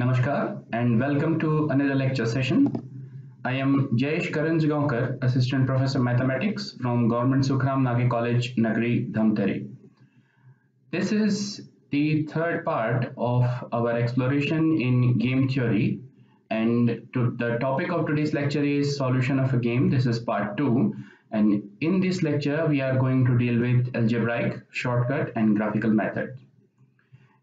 Namaskar and welcome to another lecture session. I am Jayesh Karanjgaonkar, Assistant Professor Mathematics from Government Sukhram Nagi College, Nagri, Dhamtari. This is the third part of our exploration in game theory and to, the topic of today's lecture is solution of a game. This is part 2 and in this lecture we are going to deal with algebraic, shortcut and graphical method.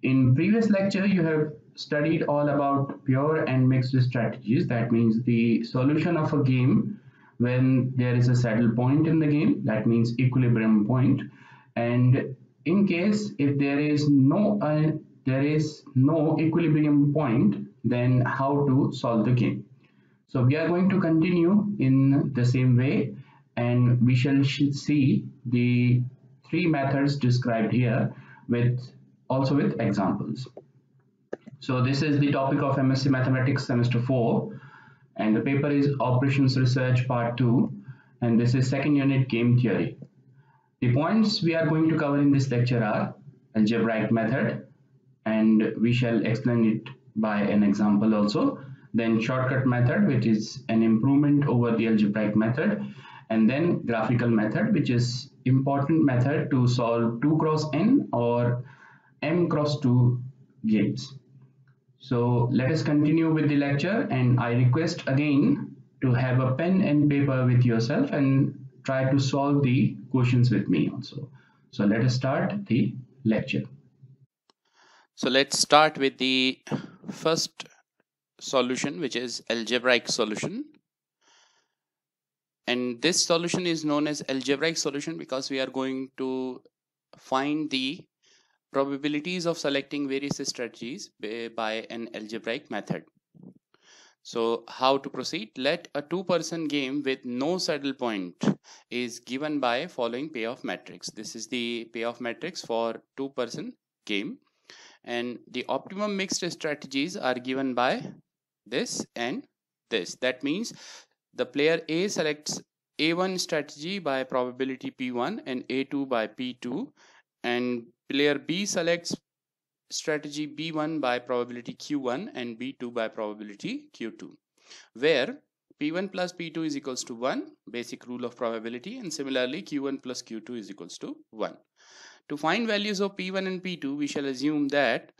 In previous lecture you have studied all about pure and mixed strategies. That means the solution of a game when there is a saddle point in the game, that means equilibrium point. And in case if there is no uh, there is no equilibrium point, then how to solve the game. So we are going to continue in the same way and we shall see the three methods described here with also with examples. So this is the topic of MSc Mathematics semester 4 and the paper is Operations Research Part 2 and this is second unit game theory. The points we are going to cover in this lecture are algebraic method and we shall explain it by an example also. Then shortcut method which is an improvement over the algebraic method and then graphical method which is important method to solve 2 cross n or m cross 2 games. So let us continue with the lecture and I request again to have a pen and paper with yourself and try to solve the questions with me also. So let us start the lecture. So let's start with the first solution which is algebraic solution and this solution is known as algebraic solution because we are going to find the probabilities of selecting various strategies by an algebraic method. So how to proceed? Let a two-person game with no saddle point is given by following payoff matrix. This is the payoff matrix for two-person game. And the optimum mixed strategies are given by this and this. That means the player A selects A1 strategy by probability P1 and A2 by P2 and Player B selects strategy B1 by probability Q1 and B2 by probability Q2, where P1 plus P2 is equals to 1, basic rule of probability, and similarly Q1 plus Q2 is equals to 1. To find values of P1 and P2, we shall assume that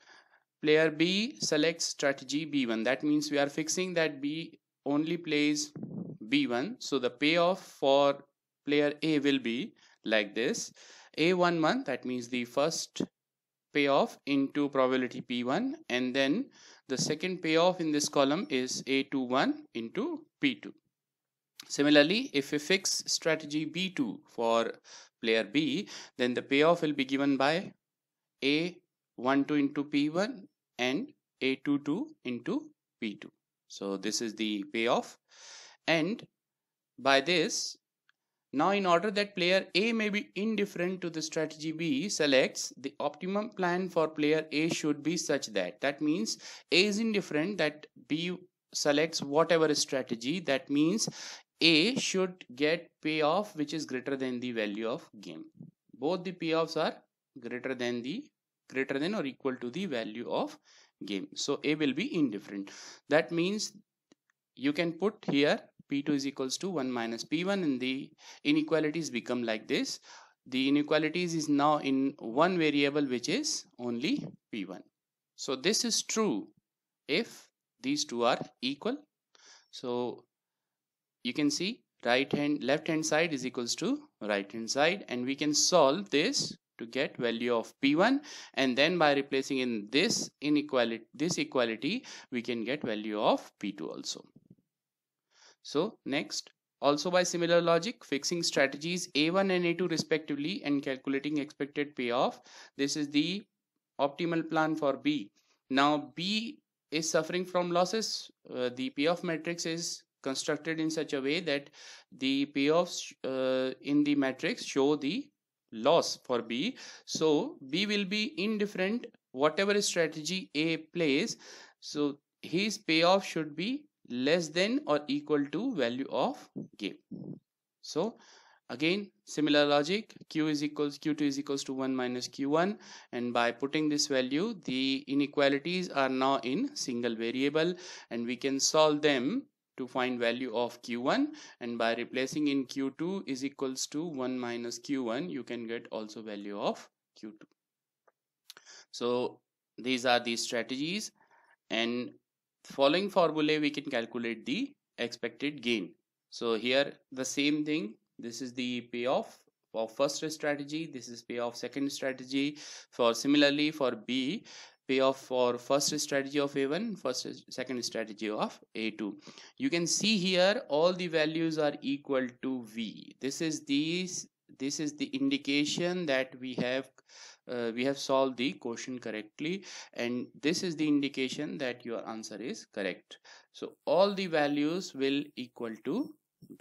player B selects strategy B1. That means we are fixing that B only plays B1. So the payoff for player A will be like this a1 month, that means the first payoff into probability P1 and then the second payoff in this column is A21 into P2. Similarly, if we fix strategy B2 for player B, then the payoff will be given by A12 into P1 and A22 into P2. So this is the payoff and by this now in order that player A may be indifferent to the strategy B selects, the optimum plan for player A should be such that. That means A is indifferent that B selects whatever strategy. That means A should get payoff which is greater than the value of game. Both the payoffs are greater than the greater than or equal to the value of game. So A will be indifferent. That means you can put here P2 is equals to 1 minus P1 and the inequalities become like this. The inequalities is now in one variable which is only P1. So this is true if these two are equal. So you can see right hand left hand side is equals to right hand side and we can solve this to get value of p1 and then by replacing in this inequality this equality we can get value of p2 also so next, also by similar logic, fixing strategies A1 and A2 respectively and calculating expected payoff. This is the optimal plan for B. Now B is suffering from losses. Uh, the payoff matrix is constructed in such a way that the payoffs uh, in the matrix show the loss for B. So B will be indifferent whatever strategy A plays. So his payoff should be less than or equal to value of k. So again similar logic q is equals q2 is equals to 1 minus q1 and by putting this value the inequalities are now in single variable and we can solve them to find value of q1 and by replacing in q2 is equals to 1 minus q1 you can get also value of q2 so these are the strategies and Following formula we can calculate the expected gain. So here the same thing this is the payoff for first strategy this is payoff second strategy for similarly for B payoff for first strategy of A1 first second strategy of A2 you can see here all the values are equal to V this is the this is the indication that we have uh, we have solved the question correctly and this is the indication that your answer is correct so all the values will equal to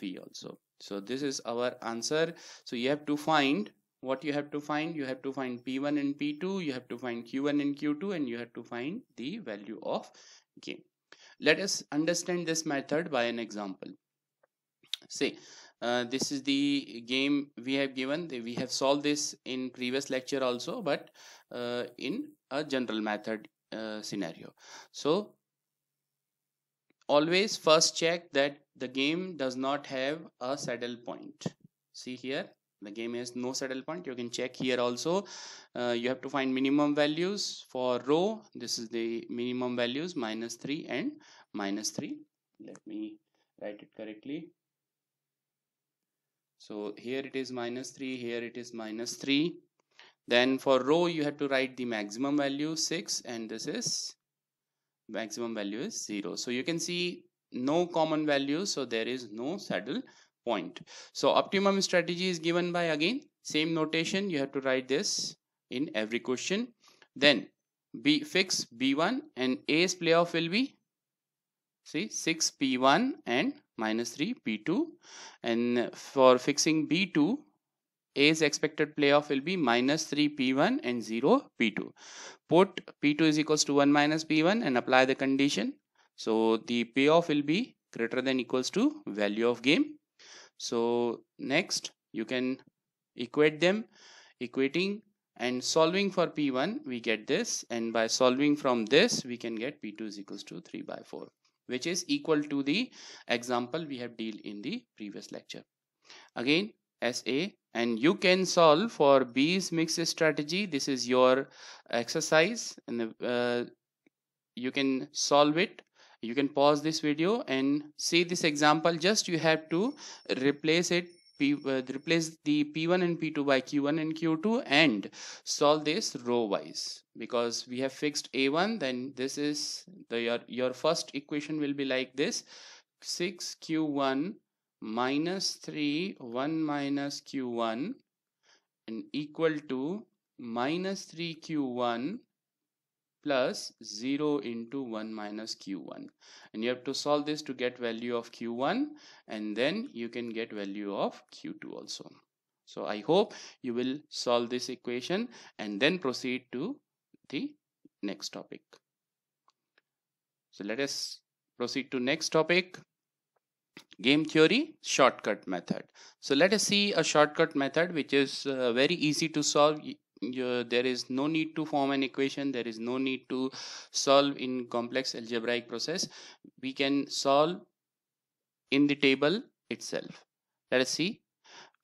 v also so this is our answer so you have to find what you have to find you have to find p1 and p2 you have to find q1 and q2 and you have to find the value of game let us understand this method by an example say uh, this is the game we have given we have solved this in previous lecture also but uh, in a general method uh, scenario so always first check that the game does not have a saddle point see here the game has no saddle point you can check here also uh, you have to find minimum values for row this is the minimum values minus 3 and minus 3 let me write it correctly so here it is minus 3 here it is minus 3 then for row you have to write the maximum value 6 and this is maximum value is 0 so you can see no common value so there is no saddle point so optimum strategy is given by again same notation you have to write this in every question then b fix b1 and a's playoff will be see 6p1 and minus 3 p2 and for fixing b2 A's expected playoff will be minus 3 P1 and 0 P2. Put P2 is equals to 1 minus P1 and apply the condition. So the payoff will be greater than equals to value of game. So next you can equate them. Equating and solving for P1 we get this and by solving from this we can get P2 is equals to 3 by 4 which is equal to the example we have dealt in the previous lecture. Again, SA and you can solve for B's mixed strategy. This is your exercise and uh, you can solve it. You can pause this video and see this example. Just you have to replace it P, uh, replace the P1 and P2 by Q1 and Q2 and solve this row wise because we have fixed A1 then this is the your, your first equation will be like this 6 Q1 minus 3 1 minus Q1 and equal to minus 3 Q1 plus 0 into 1 minus q1 and you have to solve this to get value of q1 and then you can get value of q2 also so i hope you will solve this equation and then proceed to the next topic so let us proceed to next topic game theory shortcut method so let us see a shortcut method which is uh, very easy to solve you, uh, there is no need to form an equation there is no need to solve in complex algebraic process we can solve in the table itself let us see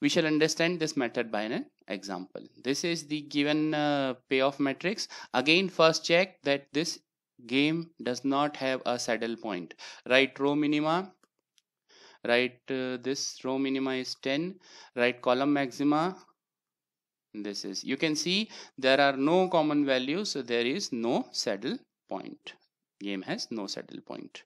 we shall understand this method by an example this is the given uh, payoff matrix again first check that this game does not have a saddle point right row minima right uh, this row minima is 10 right column maxima this is you can see there are no common values so there is no saddle point game has no saddle point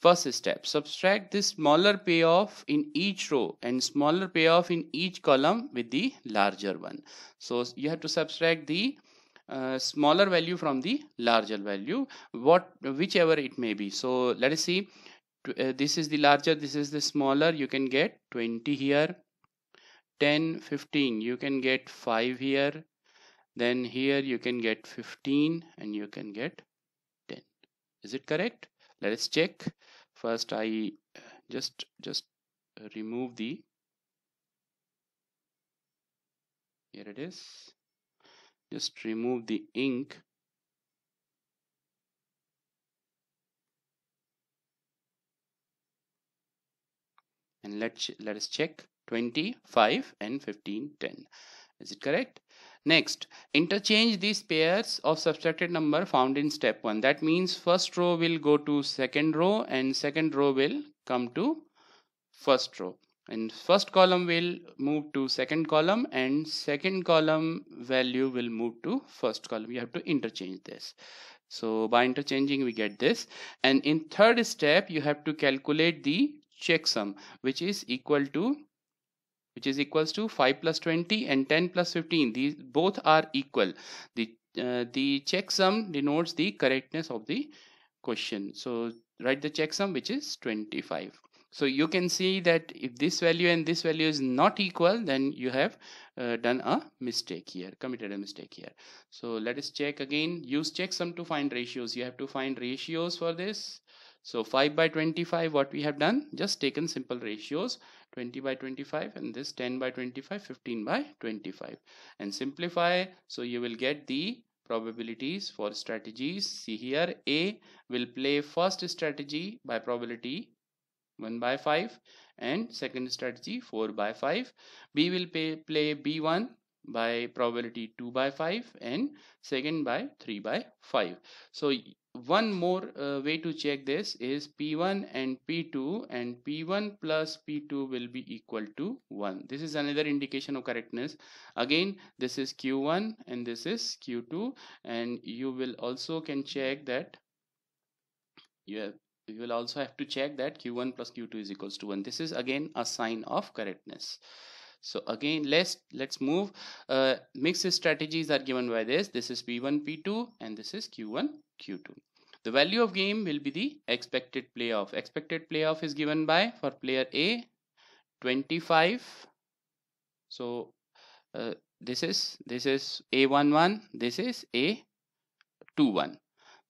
first step subtract this smaller payoff in each row and smaller payoff in each column with the larger one so you have to subtract the uh, smaller value from the larger value what whichever it may be so let us see uh, this is the larger this is the smaller you can get 20 here 10 15 you can get 5 here then here you can get 15 and you can get 10 is it correct let us check first I uh, just just remove the here it is just remove the ink and let's let us check 20, 5 and 15, 10. Is it correct? Next, interchange these pairs of subtracted number found in step 1. That means first row will go to second row and second row will come to first row. And first column will move to second column and second column value will move to first column. You have to interchange this. So by interchanging we get this. And in third step you have to calculate the checksum which is equal to which is equals to 5 plus 20 and 10 plus 15 these both are equal the uh, the checksum denotes the correctness of the question so write the checksum which is 25 so you can see that if this value and this value is not equal then you have uh, done a mistake here committed a mistake here so let us check again use checksum to find ratios you have to find ratios for this so 5 by 25 what we have done just taken simple ratios 20 by 25 and this 10 by 25 15 by 25 and simplify so you will get the probabilities for strategies see here a will play first strategy by probability 1 by 5 and second strategy 4 by 5 b will pay, play b1 by probability 2 by 5 and second by 3 by 5 so one more uh, way to check this is p1 and p2 and p1 plus p2 will be equal to 1 this is another indication of correctness again this is q1 and this is q2 and you will also can check that you have you will also have to check that q1 plus q2 is equals to 1 this is again a sign of correctness so again let's let's move uh, mixed strategies are given by this this is p1 p2 and this is q1 Q2. The value of game will be the expected playoff. Expected playoff is given by for player A 25. So uh, this is this is A11, this is A21.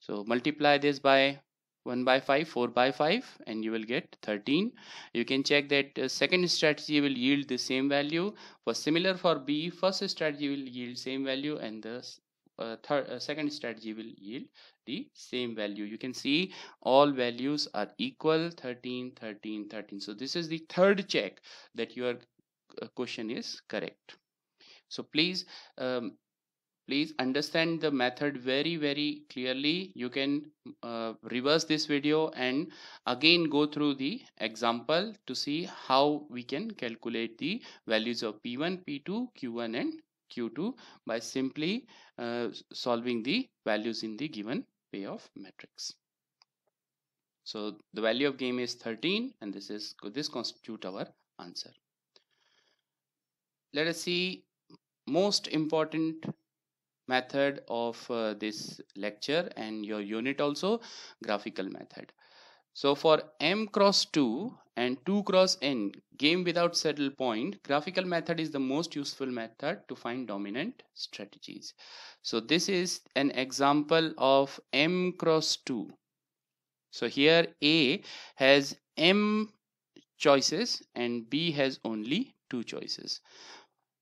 So multiply this by 1 by 5 4 by 5 and you will get 13 you can check that uh, second strategy will yield the same value for similar for b first strategy will yield same value and the uh, third uh, second strategy will yield the same value you can see all values are equal 13 13 13 so this is the third check that your uh, question is correct so please um, please understand the method very very clearly you can uh, reverse this video and again go through the example to see how we can calculate the values of p1 p2 q1 and Q2 by simply uh, solving the values in the given payoff matrix. So the value of game is 13 and this is this constitute our answer. Let us see most important method of uh, this lecture and your unit also graphical method. So for m cross 2 and 2 cross n game without saddle point graphical method is the most useful method to find dominant strategies. So this is an example of m cross 2. So here A has m choices and B has only two choices.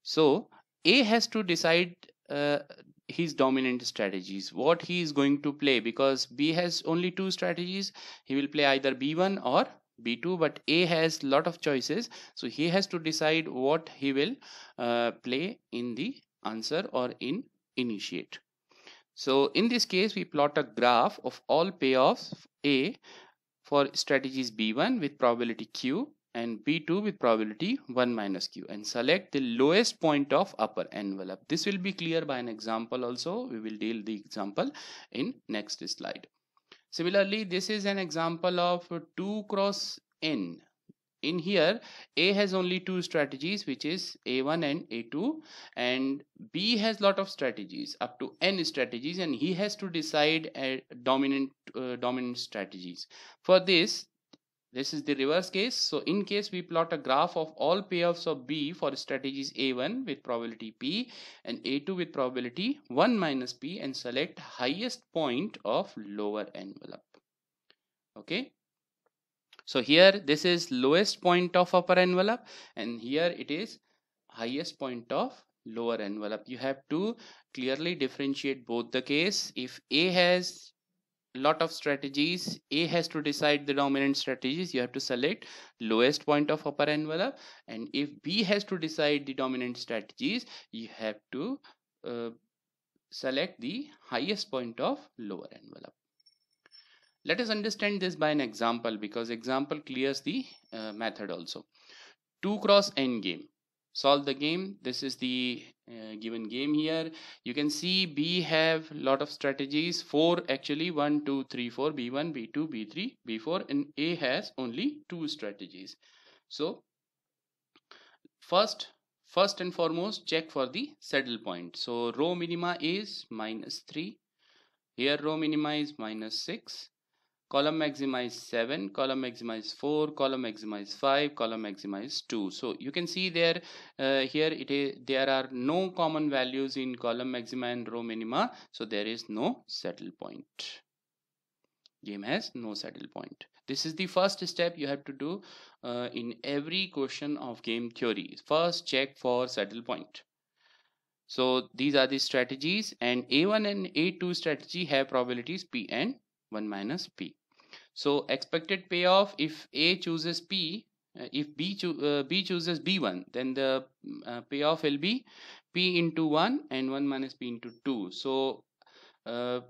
So A has to decide uh, his dominant strategies what he is going to play because b has only two strategies he will play either b1 or b2 but a has lot of choices so he has to decide what he will uh, play in the answer or in initiate so in this case we plot a graph of all payoffs a for strategies b1 with probability q and B2 with probability 1 minus Q and select the lowest point of upper envelope. This will be clear by an example also. We will deal the example in next slide. Similarly, this is an example of 2 cross N. In here, A has only two strategies which is A1 and A2 and B has lot of strategies up to N strategies and he has to decide a dominant uh, dominant strategies. For this, this is the reverse case. So in case we plot a graph of all payoffs of B for strategies A1 with probability P and A2 with probability 1 minus P and select highest point of lower envelope. Okay. So here this is lowest point of upper envelope and here it is highest point of lower envelope. You have to clearly differentiate both the case. If A has lot of strategies a has to decide the dominant strategies you have to select lowest point of upper envelope and if b has to decide the dominant strategies you have to uh, select the highest point of lower envelope let us understand this by an example because example clears the uh, method also 2 cross n game solve the game this is the uh, given game here you can see b have lot of strategies four actually one two three four b1 b2 b3 b4 and a has only two strategies so first first and foremost check for the saddle point so row minima is minus 3 here row minima is minus 6 column maxima is 7 column maxima is 4 column maxima is 5 column maxima is 2 so you can see there uh, here it is there are no common values in column maxima and row minima so there is no settle point game has no settle point this is the first step you have to do uh, in every question of game theory first check for settle point so these are the strategies and a1 and a2 strategy have probabilities p and 1 minus p. So expected payoff if A chooses p, uh, if B, cho uh, B chooses B1, then the uh, payoff will be P into 1 and 1 minus P into 2. So uh,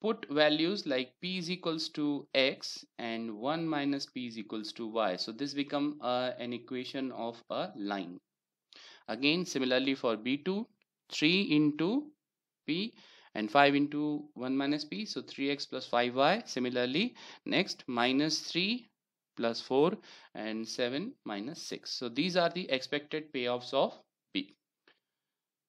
put values like P is equals to X and 1 minus P is equals to Y. So this become uh, an equation of a line. Again, similarly for B2, 3 into P and 5 into 1 minus p so 3x plus 5y similarly next minus 3 plus 4 and 7 minus 6 so these are the expected payoffs of p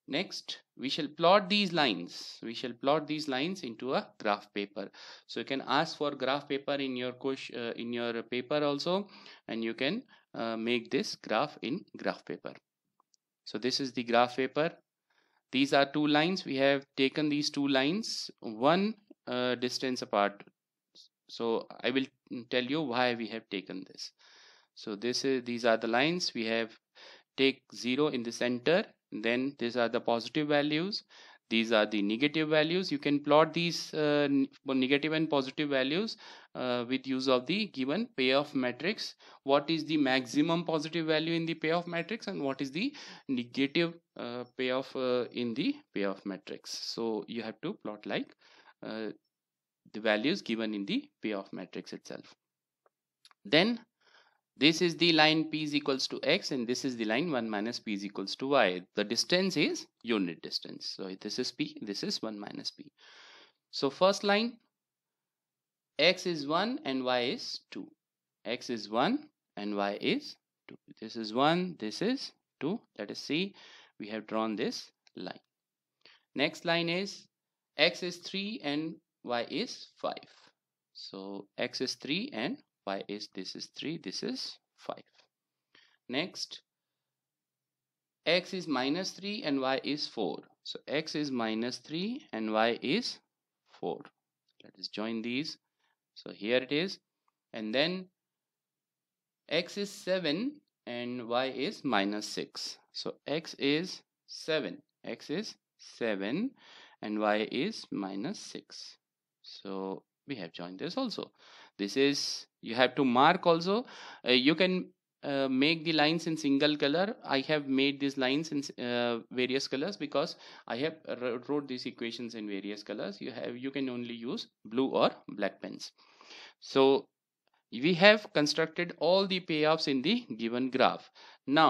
next we shall plot these lines we shall plot these lines into a graph paper so you can ask for graph paper in your uh, in your paper also and you can uh, make this graph in graph paper so this is the graph paper these are two lines we have taken these two lines one uh, distance apart so i will tell you why we have taken this so this is these are the lines we have take 0 in the center then these are the positive values these are the negative values you can plot these uh, negative and positive values uh, with use of the given payoff matrix what is the maximum positive value in the payoff matrix and what is the negative uh, payoff uh, in the payoff matrix so you have to plot like uh, the values given in the payoff matrix itself then this is the line p is equals to x and this is the line 1 minus p is equals to y. The distance is unit distance. So this is p, this is 1 minus p. So first line x is 1 and y is 2. x is 1 and y is 2. This is 1, this is 2. Let us see, we have drawn this line. Next line is x is 3 and y is 5. So x is 3 and by is this is 3 this is 5 next x is minus 3 and y is 4 so x is minus 3 and y is 4 let us join these so here it is and then x is 7 and y is minus 6 so x is 7 x is 7 and y is minus 6 so we have joined this also this is you have to mark also uh, you can uh, make the lines in single color i have made these lines in uh, various colors because i have wrote these equations in various colors you have you can only use blue or black pens so we have constructed all the payoffs in the given graph now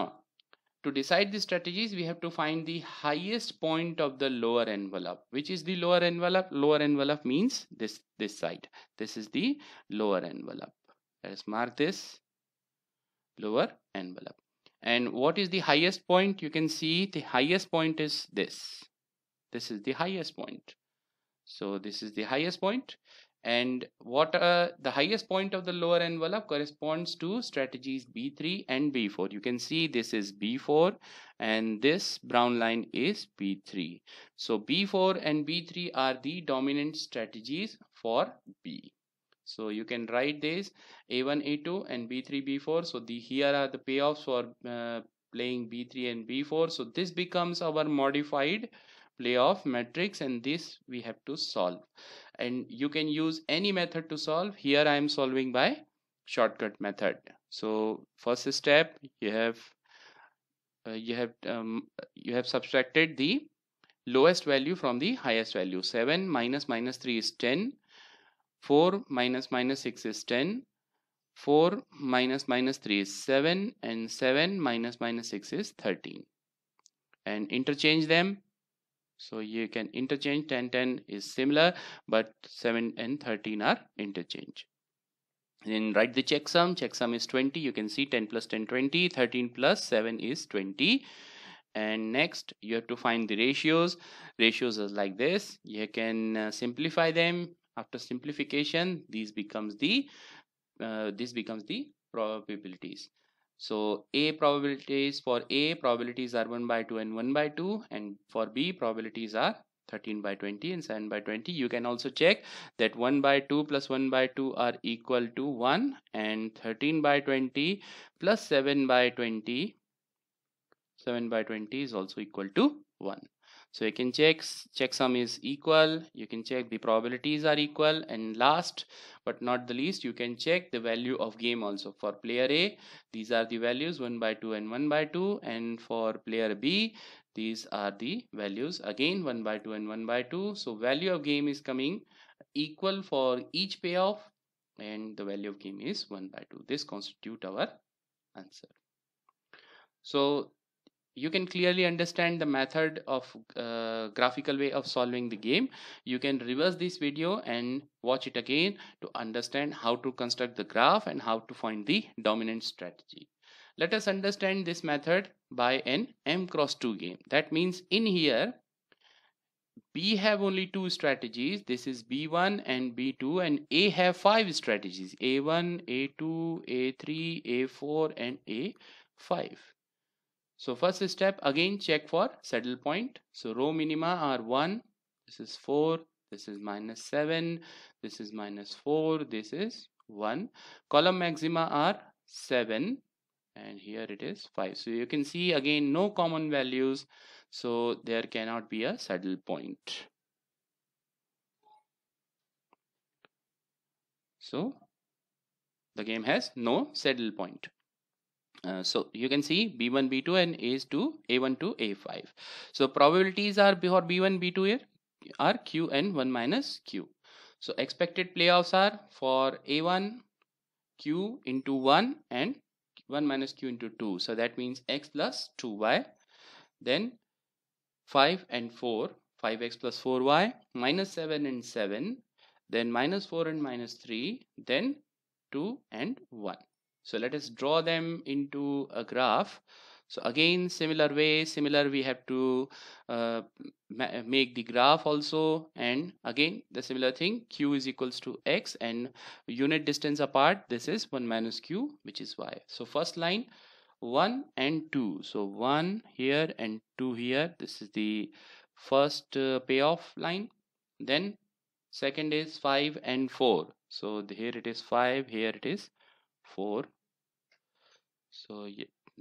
to decide the strategies we have to find the highest point of the lower envelope which is the lower envelope lower envelope means this this side this is the lower envelope let us mark this lower envelope and what is the highest point you can see the highest point is this this is the highest point so this is the highest point and what uh, the highest point of the lower envelope corresponds to strategies b3 and b4 you can see this is b4 and this brown line is b3 so b4 and b3 are the dominant strategies for b so you can write this a1 a2 and b3 b4 so the here are the payoffs for uh, playing b3 and b4 so this becomes our modified playoff matrix and this we have to solve and you can use any method to solve here i am solving by shortcut method so first step you have uh, you have um, you have subtracted the lowest value from the highest value 7 minus minus 3 is 10 4 minus minus 6 is 10 4 minus minus 3 is 7 and 7 minus minus 6 is 13 and interchange them so you can interchange 10 10 is similar but 7 and 13 are interchange then write the checksum checksum is 20 you can see 10 plus 10 20 13 plus 7 is 20 and next you have to find the ratios ratios are like this you can uh, simplify them after simplification these becomes the uh, this becomes the probabilities so a probabilities for a probabilities are 1 by 2 and 1 by 2 and for b probabilities are 13 by 20 and 7 by 20 you can also check that 1 by 2 plus 1 by 2 are equal to 1 and 13 by 20 plus 7 by 20 7 by 20 is also equal to 1 so you can check checksum is equal, you can check the probabilities are equal and last but not the least you can check the value of game also for player A these are the values 1 by 2 and 1 by 2 and for player B these are the values again 1 by 2 and 1 by 2 so value of game is coming equal for each payoff and the value of game is 1 by 2 this constitute our answer so you can clearly understand the method of uh, graphical way of solving the game you can reverse this video and watch it again to understand how to construct the graph and how to find the dominant strategy let us understand this method by an m cross 2 game that means in here b have only two strategies this is b1 and b2 and a have five strategies a1 a2 a3 a4 and a5 so first step again check for saddle point. So row minima are 1, this is 4, this is minus 7, this is minus 4, this is 1. Column maxima are 7 and here it is 5. So you can see again no common values so there cannot be a saddle point. So the game has no saddle point. Uh, so you can see B1, B2 and A2, is A1 to A5. So probabilities are before B1, B2 here are Q and 1 minus Q. So expected playoffs are for A1, Q into 1 and 1 minus Q into 2. So that means X plus 2Y. Then 5 and 4, 5X plus 4Y, minus 7 and 7, then minus 4 and minus 3, then 2 and 1. So let us draw them into a graph. So again, similar way, similar we have to uh, make the graph also. And again, the similar thing, q is equals to x and unit distance apart, this is 1 minus q, which is y. So first line, 1 and 2. So 1 here and 2 here. This is the first uh, payoff line. Then second is 5 and 4. So here it is 5, here it is 4 so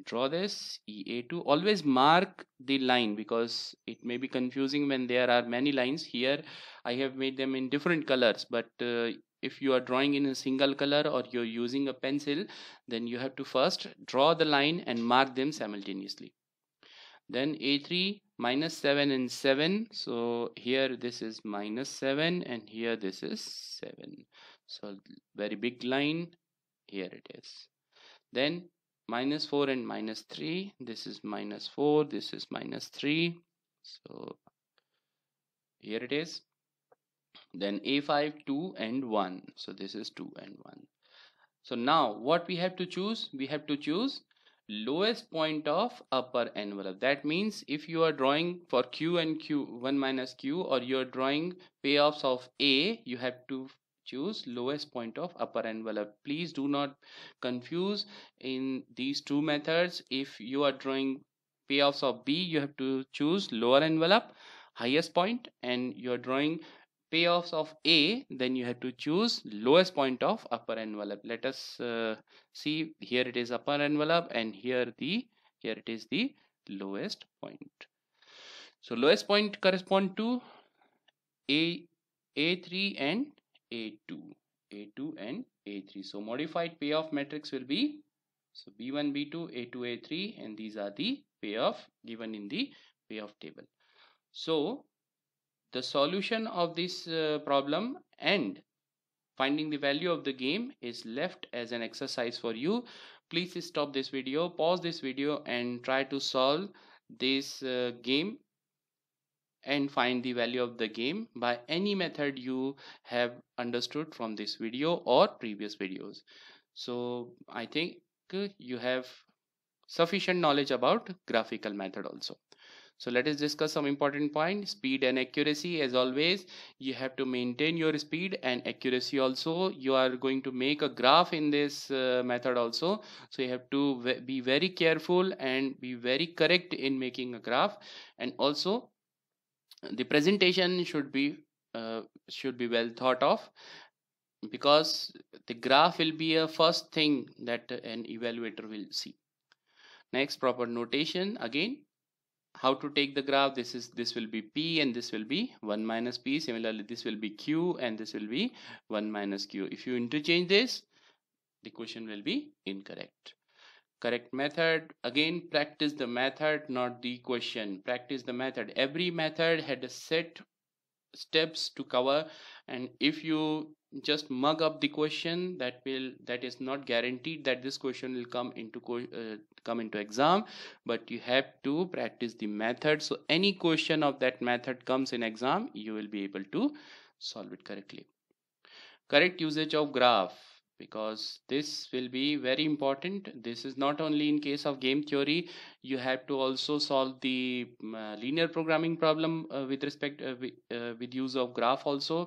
draw this ea2 always mark the line because it may be confusing when there are many lines here i have made them in different colors but uh, if you are drawing in a single color or you're using a pencil then you have to first draw the line and mark them simultaneously then a3 minus 7 and 7 so here this is minus 7 and here this is 7 so very big line here it is then minus 4 and minus 3 this is minus 4 this is minus 3 so here it is then a5 2 and 1 so this is 2 and 1 so now what we have to choose we have to choose lowest point of upper envelope that means if you are drawing for q and q 1 minus q or you are drawing payoffs of a you have to choose lowest point of upper envelope please do not confuse in these two methods if you are drawing payoffs of b you have to choose lower envelope highest point and you are drawing payoffs of a then you have to choose lowest point of upper envelope let us uh, see here it is upper envelope and here the here it is the lowest point so lowest point correspond to a a3 and a2, A2 and A3. So modified payoff matrix will be so B1, B2, A2, A3 and these are the payoff given in the payoff table. So the solution of this uh, problem and finding the value of the game is left as an exercise for you. Please stop this video, pause this video and try to solve this uh, game and find the value of the game by any method you have understood from this video or previous videos so i think you have sufficient knowledge about graphical method also so let us discuss some important point speed and accuracy as always you have to maintain your speed and accuracy also you are going to make a graph in this uh, method also so you have to be very careful and be very correct in making a graph and also the presentation should be uh, should be well thought of because the graph will be a first thing that an evaluator will see next proper notation again how to take the graph this is this will be p and this will be 1 minus p similarly this will be q and this will be 1 minus q if you interchange this the question will be incorrect correct method again practice the method not the question practice the method every method had a set steps to cover and if you just mug up the question that will that is not guaranteed that this question will come into uh, come into exam but you have to practice the method so any question of that method comes in exam you will be able to solve it correctly correct usage of graph because this will be very important this is not only in case of game theory you have to also solve the mm, uh, linear programming problem uh, with respect uh, uh, with use of graph also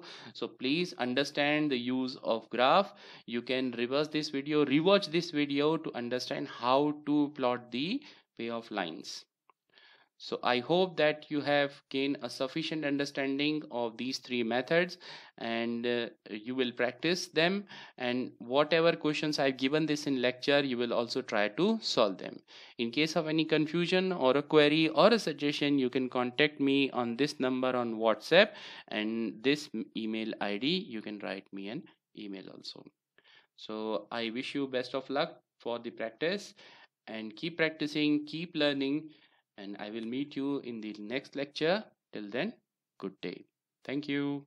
so please understand the use of graph you can reverse this video rewatch this video to understand how to plot the payoff lines so I hope that you have gained a sufficient understanding of these three methods and uh, you will practice them and whatever questions I've given this in lecture you will also try to solve them. In case of any confusion or a query or a suggestion you can contact me on this number on WhatsApp and this email ID you can write me an email also. So I wish you best of luck for the practice and keep practicing, keep learning and I will meet you in the next lecture. Till then, good day. Thank you.